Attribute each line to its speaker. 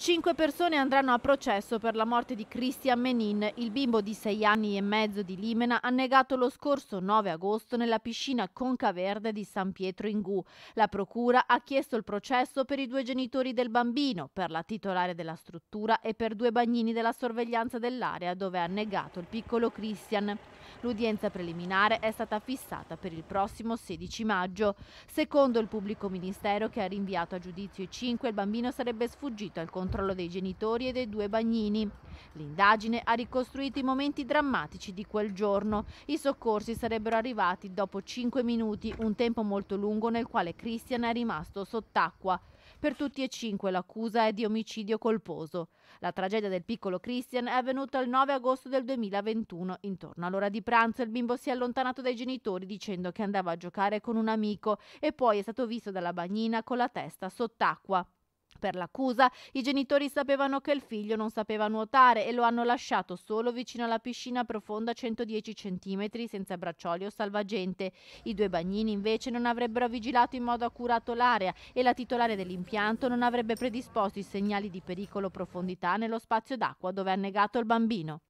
Speaker 1: Cinque persone andranno a processo per la morte di Christian Menin, il bimbo di sei anni e mezzo di Limena annegato lo scorso 9 agosto nella piscina Conca Verde di San Pietro in Gù. La procura ha chiesto il processo per i due genitori del bambino, per la titolare della struttura e per due bagnini della sorveglianza dell'area dove è annegato il piccolo Christian. L'udienza preliminare è stata fissata per il prossimo 16 maggio. Secondo il pubblico ministero che ha rinviato a giudizio i cinque, il bambino sarebbe sfuggito al controllo controllo dei genitori e dei due bagnini. L'indagine ha ricostruito i momenti drammatici di quel giorno. I soccorsi sarebbero arrivati dopo 5 minuti, un tempo molto lungo nel quale Christian è rimasto sott'acqua. Per tutti e cinque l'accusa è di omicidio colposo. La tragedia del piccolo Christian è avvenuta il 9 agosto del 2021. Intorno all'ora di pranzo il bimbo si è allontanato dai genitori dicendo che andava a giocare con un amico e poi è stato visto dalla bagnina con la testa sott'acqua. Per l'accusa, i genitori sapevano che il figlio non sapeva nuotare e lo hanno lasciato solo vicino alla piscina profonda 110 cm senza braccioli o salvagente. I due bagnini invece non avrebbero vigilato in modo accurato l'area e la titolare dell'impianto non avrebbe predisposto i segnali di pericolo profondità nello spazio d'acqua dove è annegato il bambino.